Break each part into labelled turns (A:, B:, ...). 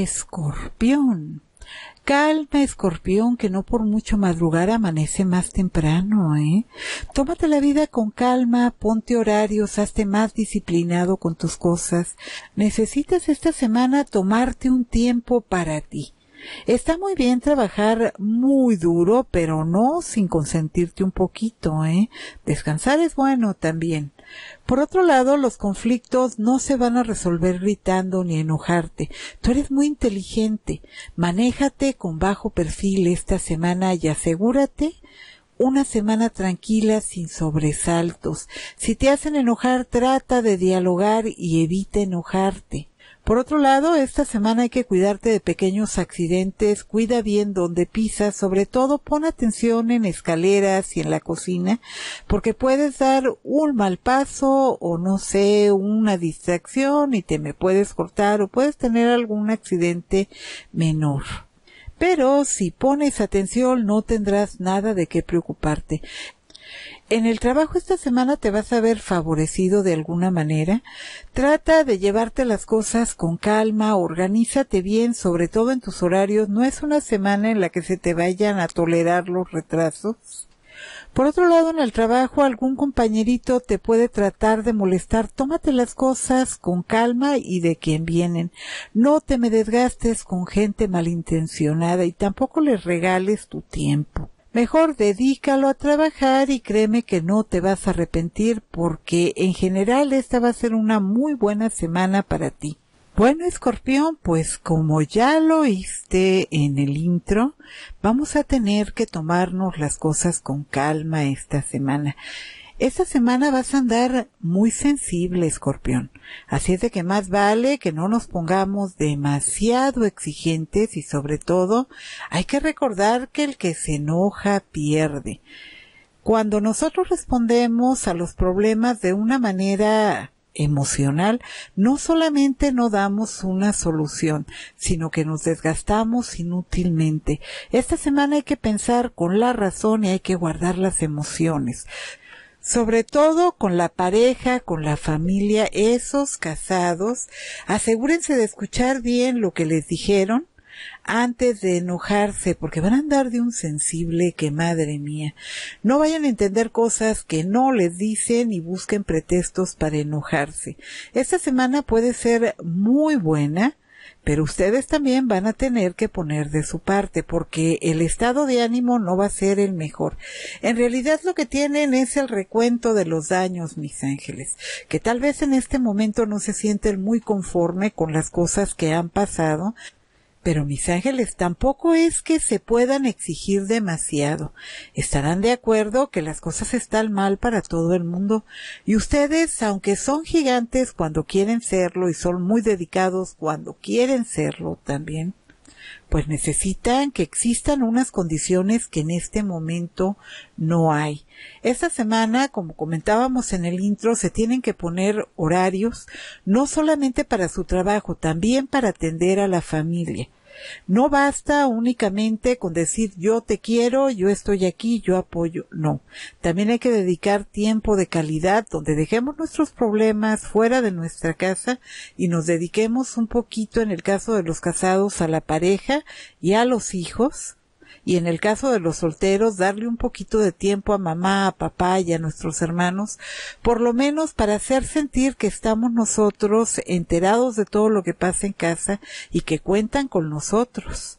A: escorpión. Calma, escorpión, que no por mucho madrugar amanece más temprano, ¿eh? Tómate la vida con calma, ponte horarios, hazte más disciplinado con tus cosas. Necesitas esta semana tomarte un tiempo para ti. Está muy bien trabajar muy duro, pero no sin consentirte un poquito, ¿eh? Descansar es bueno también. Por otro lado, los conflictos no se van a resolver gritando ni enojarte. Tú eres muy inteligente. Manéjate con bajo perfil esta semana y asegúrate una semana tranquila sin sobresaltos. Si te hacen enojar, trata de dialogar y evita enojarte. Por otro lado, esta semana hay que cuidarte de pequeños accidentes, cuida bien donde pisas, sobre todo pon atención en escaleras y en la cocina, porque puedes dar un mal paso o no sé, una distracción y te me puedes cortar o puedes tener algún accidente menor pero si pones atención no tendrás nada de qué preocuparte. En el trabajo esta semana te vas a ver favorecido de alguna manera. Trata de llevarte las cosas con calma, organízate bien, sobre todo en tus horarios. No es una semana en la que se te vayan a tolerar los retrasos. Por otro lado, en el trabajo algún compañerito te puede tratar de molestar. Tómate las cosas con calma y de quien vienen. No te me desgastes con gente malintencionada y tampoco les regales tu tiempo. Mejor dedícalo a trabajar y créeme que no te vas a arrepentir porque en general esta va a ser una muy buena semana para ti. Bueno, escorpión, pues como ya lo oíste en el intro, vamos a tener que tomarnos las cosas con calma esta semana. Esta semana vas a andar muy sensible, escorpión. Así es de que más vale que no nos pongamos demasiado exigentes y sobre todo hay que recordar que el que se enoja pierde. Cuando nosotros respondemos a los problemas de una manera emocional, no solamente no damos una solución, sino que nos desgastamos inútilmente. Esta semana hay que pensar con la razón y hay que guardar las emociones sobre todo con la pareja, con la familia, esos casados, asegúrense de escuchar bien lo que les dijeron antes de enojarse, porque van a andar de un sensible que madre mía. No vayan a entender cosas que no les dicen y busquen pretextos para enojarse. Esta semana puede ser muy buena pero ustedes también van a tener que poner de su parte porque el estado de ánimo no va a ser el mejor. En realidad lo que tienen es el recuento de los daños, mis ángeles, que tal vez en este momento no se sienten muy conforme con las cosas que han pasado, pero mis ángeles tampoco es que se puedan exigir demasiado. Estarán de acuerdo que las cosas están mal para todo el mundo y ustedes, aunque son gigantes cuando quieren serlo y son muy dedicados cuando quieren serlo también, pues necesitan que existan unas condiciones que en este momento no hay. Esta semana, como comentábamos en el intro, se tienen que poner horarios, no solamente para su trabajo, también para atender a la familia. No basta únicamente con decir yo te quiero, yo estoy aquí, yo apoyo. No. También hay que dedicar tiempo de calidad donde dejemos nuestros problemas fuera de nuestra casa y nos dediquemos un poquito, en el caso de los casados, a la pareja y a los hijos y en el caso de los solteros, darle un poquito de tiempo a mamá, a papá y a nuestros hermanos, por lo menos para hacer sentir que estamos nosotros enterados de todo lo que pasa en casa y que cuentan con nosotros.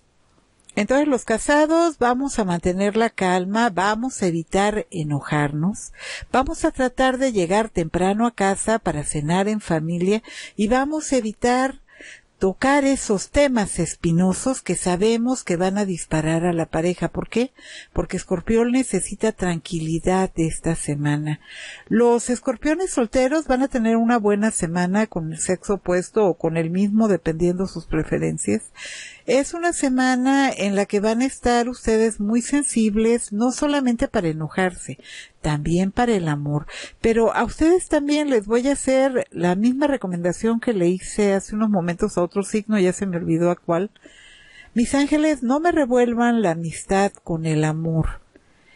A: Entonces los casados vamos a mantener la calma, vamos a evitar enojarnos, vamos a tratar de llegar temprano a casa para cenar en familia y vamos a evitar tocar esos temas espinosos que sabemos que van a disparar a la pareja. ¿Por qué? Porque Escorpión necesita tranquilidad esta semana. Los escorpiones solteros van a tener una buena semana con el sexo opuesto o con el mismo, dependiendo sus preferencias. Es una semana en la que van a estar ustedes muy sensibles, no solamente para enojarse, también para el amor. Pero a ustedes también les voy a hacer la misma recomendación que le hice hace unos momentos a otro signo, ya se me olvidó a cuál. Mis ángeles, no me revuelvan la amistad con el amor.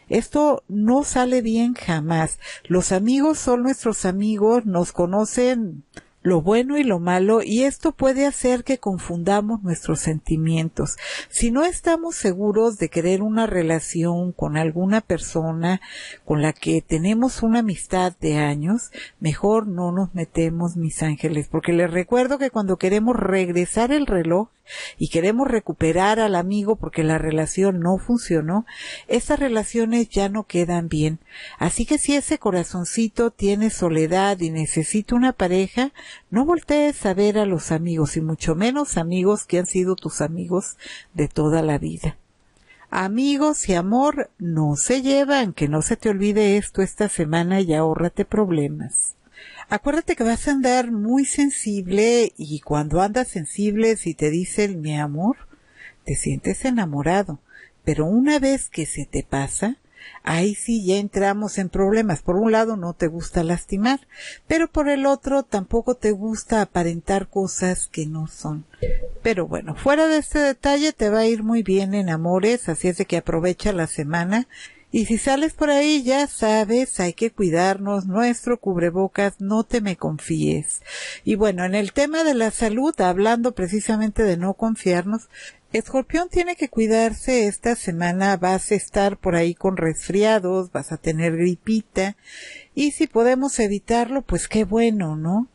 A: Esto no sale bien jamás. Los amigos son nuestros amigos, nos conocen lo bueno y lo malo y esto puede hacer que confundamos nuestros sentimientos. Si no estamos seguros de querer una relación con alguna persona con la que tenemos una amistad de años, mejor no nos metemos, mis ángeles, porque les recuerdo que cuando queremos regresar el reloj, y queremos recuperar al amigo porque la relación no funcionó, esas relaciones ya no quedan bien. Así que si ese corazoncito tiene soledad y necesita una pareja, no voltees a ver a los amigos y mucho menos amigos que han sido tus amigos de toda la vida. Amigos y amor no se llevan, que no se te olvide esto esta semana y ahórrate problemas. Acuérdate que vas a andar muy sensible y cuando andas sensible, si te dicen mi amor, te sientes enamorado. Pero una vez que se te pasa, ahí sí ya entramos en problemas. Por un lado no te gusta lastimar, pero por el otro tampoco te gusta aparentar cosas que no son. Pero bueno, fuera de este detalle te va a ir muy bien en amores, así es de que aprovecha la semana y si sales por ahí, ya sabes, hay que cuidarnos, nuestro cubrebocas, no te me confíes. Y bueno, en el tema de la salud, hablando precisamente de no confiarnos, Escorpión tiene que cuidarse esta semana, vas a estar por ahí con resfriados, vas a tener gripita, y si podemos evitarlo, pues qué bueno, ¿no?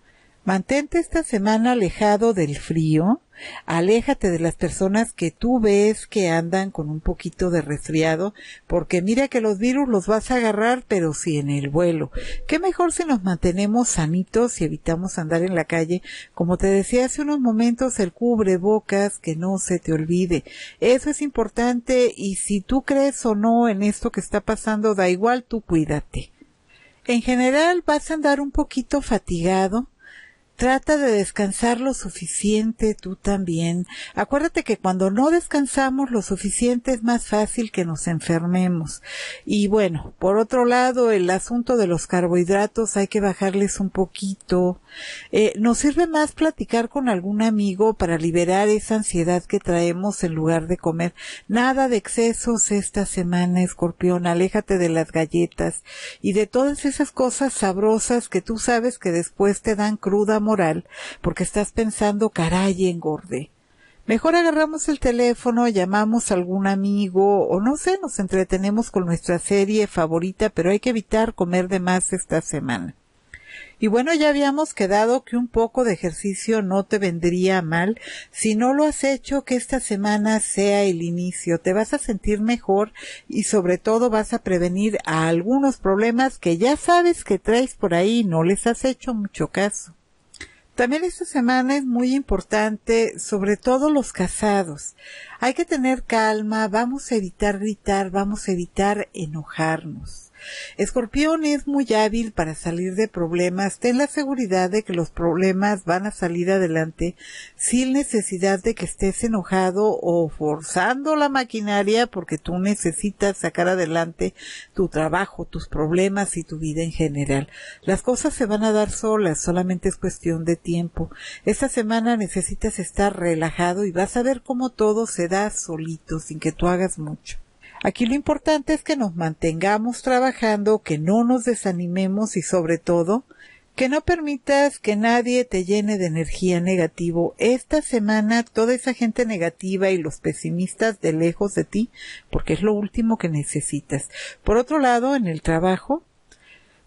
A: Mantente esta semana alejado del frío, Aléjate de las personas que tú ves que andan con un poquito de resfriado, porque mira que los virus los vas a agarrar, pero si en el vuelo. Qué mejor si nos mantenemos sanitos y evitamos andar en la calle. Como te decía hace unos momentos, el cubrebocas, que no se te olvide. Eso es importante y si tú crees o no en esto que está pasando, da igual, tú cuídate. En general vas a andar un poquito fatigado, Trata de descansar lo suficiente tú también. Acuérdate que cuando no descansamos lo suficiente es más fácil que nos enfermemos. Y bueno, por otro lado, el asunto de los carbohidratos hay que bajarles un poquito. Eh, nos sirve más platicar con algún amigo para liberar esa ansiedad que traemos en lugar de comer. Nada de excesos esta semana, escorpión. Aléjate de las galletas y de todas esas cosas sabrosas que tú sabes que después te dan cruda moral porque estás pensando, caray, engorde. Mejor agarramos el teléfono, llamamos a algún amigo o no sé, nos entretenemos con nuestra serie favorita, pero hay que evitar comer de más esta semana. Y bueno, ya habíamos quedado que un poco de ejercicio no te vendría mal. Si no lo has hecho, que esta semana sea el inicio. Te vas a sentir mejor y sobre todo vas a prevenir a algunos problemas que ya sabes que traes por ahí y no les has hecho mucho caso. También esta semana es muy importante, sobre todo los casados. Hay que tener calma, vamos a evitar gritar, vamos a evitar enojarnos. Escorpión es muy hábil para salir de problemas. Ten la seguridad de que los problemas van a salir adelante sin necesidad de que estés enojado o forzando la maquinaria porque tú necesitas sacar adelante tu trabajo, tus problemas y tu vida en general. Las cosas se van a dar solas, solamente es cuestión de tiempo. Esta semana necesitas estar relajado y vas a ver cómo todo se da solito, sin que tú hagas mucho. Aquí lo importante es que nos mantengamos trabajando, que no nos desanimemos y sobre todo, que no permitas que nadie te llene de energía negativo. Esta semana toda esa gente negativa y los pesimistas de lejos de ti, porque es lo último que necesitas. Por otro lado, en el trabajo,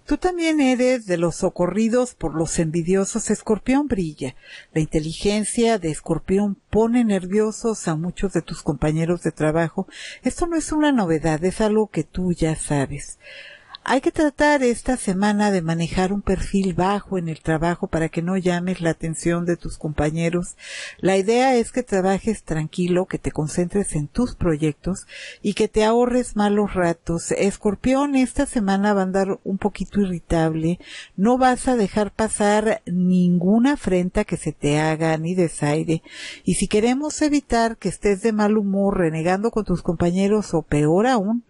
A: Tú también eres de los socorridos por los envidiosos. Escorpión brilla. La inteligencia de Escorpión pone nerviosos a muchos de tus compañeros de trabajo. Esto no es una novedad, es algo que tú ya sabes. Hay que tratar esta semana de manejar un perfil bajo en el trabajo para que no llames la atención de tus compañeros. La idea es que trabajes tranquilo, que te concentres en tus proyectos y que te ahorres malos ratos. Escorpión esta semana va a andar un poquito irritable. No vas a dejar pasar ninguna afrenta que se te haga ni desaire. Y si queremos evitar que estés de mal humor renegando con tus compañeros o peor aún,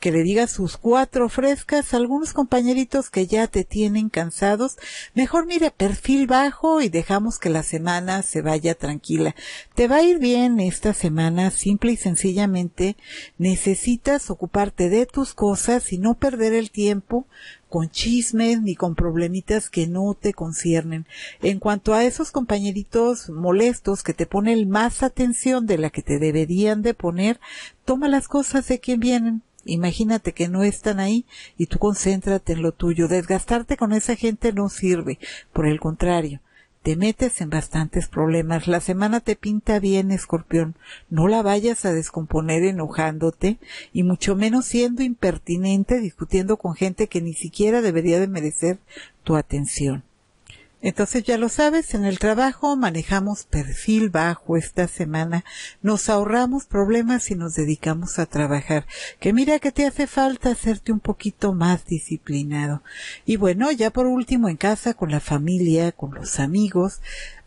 A: que le digas sus cuatro frescas algunos compañeritos que ya te tienen cansados. Mejor mira perfil bajo y dejamos que la semana se vaya tranquila. Te va a ir bien esta semana, simple y sencillamente. Necesitas ocuparte de tus cosas y no perder el tiempo con chismes ni con problemitas que no te conciernen. En cuanto a esos compañeritos molestos que te ponen más atención de la que te deberían de poner, toma las cosas de quien vienen. Imagínate que no están ahí y tú concéntrate en lo tuyo. Desgastarte con esa gente no sirve. Por el contrario, te metes en bastantes problemas. La semana te pinta bien, escorpión. No la vayas a descomponer enojándote y mucho menos siendo impertinente discutiendo con gente que ni siquiera debería de merecer tu atención. Entonces ya lo sabes, en el trabajo manejamos perfil bajo esta semana, nos ahorramos problemas y nos dedicamos a trabajar. Que mira que te hace falta hacerte un poquito más disciplinado. Y bueno, ya por último en casa, con la familia, con los amigos,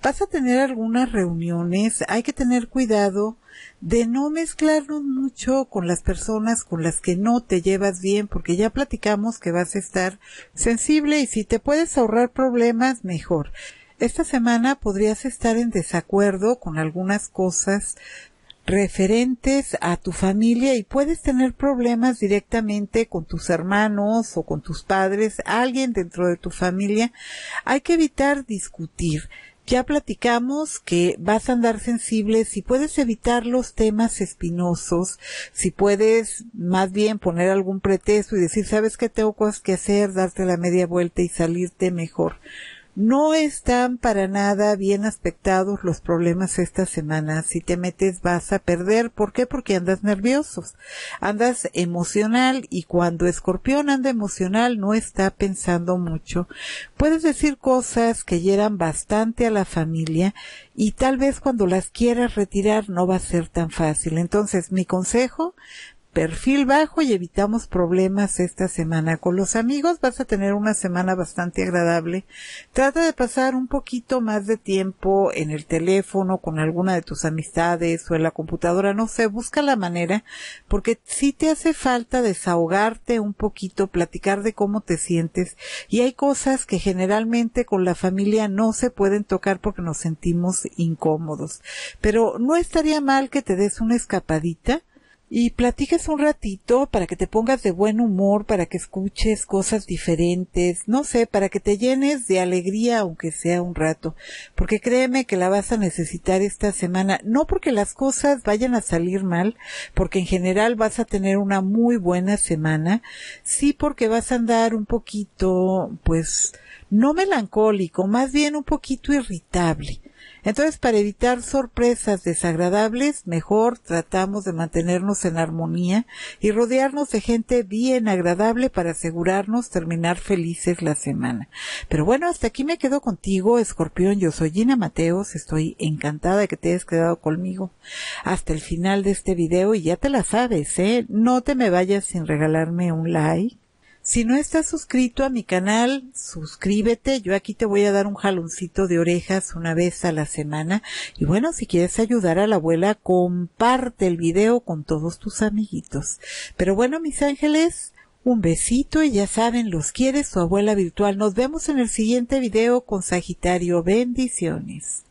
A: vas a tener algunas reuniones, hay que tener cuidado de no mezclarnos mucho con las personas con las que no te llevas bien, porque ya platicamos que vas a estar sensible y si te puedes ahorrar problemas, mejor. Esta semana podrías estar en desacuerdo con algunas cosas referentes a tu familia y puedes tener problemas directamente con tus hermanos o con tus padres, alguien dentro de tu familia. Hay que evitar discutir ya platicamos que vas a andar sensible si puedes evitar los temas espinosos, si puedes más bien poner algún pretexto y decir, sabes que tengo cosas que hacer, darte la media vuelta y salirte mejor. No están para nada bien aspectados los problemas esta semana. Si te metes vas a perder. ¿Por qué? Porque andas nerviosos. Andas emocional y cuando Escorpión anda emocional no está pensando mucho. Puedes decir cosas que hieran bastante a la familia y tal vez cuando las quieras retirar no va a ser tan fácil. Entonces mi consejo, perfil bajo y evitamos problemas esta semana. Con los amigos vas a tener una semana bastante agradable. Trata de pasar un poquito más de tiempo en el teléfono con alguna de tus amistades o en la computadora, no sé, busca la manera porque si sí te hace falta desahogarte un poquito, platicar de cómo te sientes y hay cosas que generalmente con la familia no se pueden tocar porque nos sentimos incómodos. Pero no estaría mal que te des una escapadita y platiques un ratito para que te pongas de buen humor, para que escuches cosas diferentes, no sé, para que te llenes de alegría aunque sea un rato, porque créeme que la vas a necesitar esta semana, no porque las cosas vayan a salir mal, porque en general vas a tener una muy buena semana, sí porque vas a andar un poquito, pues, no melancólico, más bien un poquito irritable. Entonces, para evitar sorpresas desagradables, mejor tratamos de mantenernos en armonía y rodearnos de gente bien agradable para asegurarnos terminar felices la semana. Pero bueno, hasta aquí me quedo contigo, escorpión. Yo soy Gina Mateos. Estoy encantada de que te hayas quedado conmigo hasta el final de este video y ya te la sabes, ¿eh? No te me vayas sin regalarme un like si no estás suscrito a mi canal, suscríbete. Yo aquí te voy a dar un jaloncito de orejas una vez a la semana. Y bueno, si quieres ayudar a la abuela, comparte el video con todos tus amiguitos. Pero bueno, mis ángeles, un besito y ya saben, los quiere su abuela virtual. Nos vemos en el siguiente video con Sagitario. Bendiciones.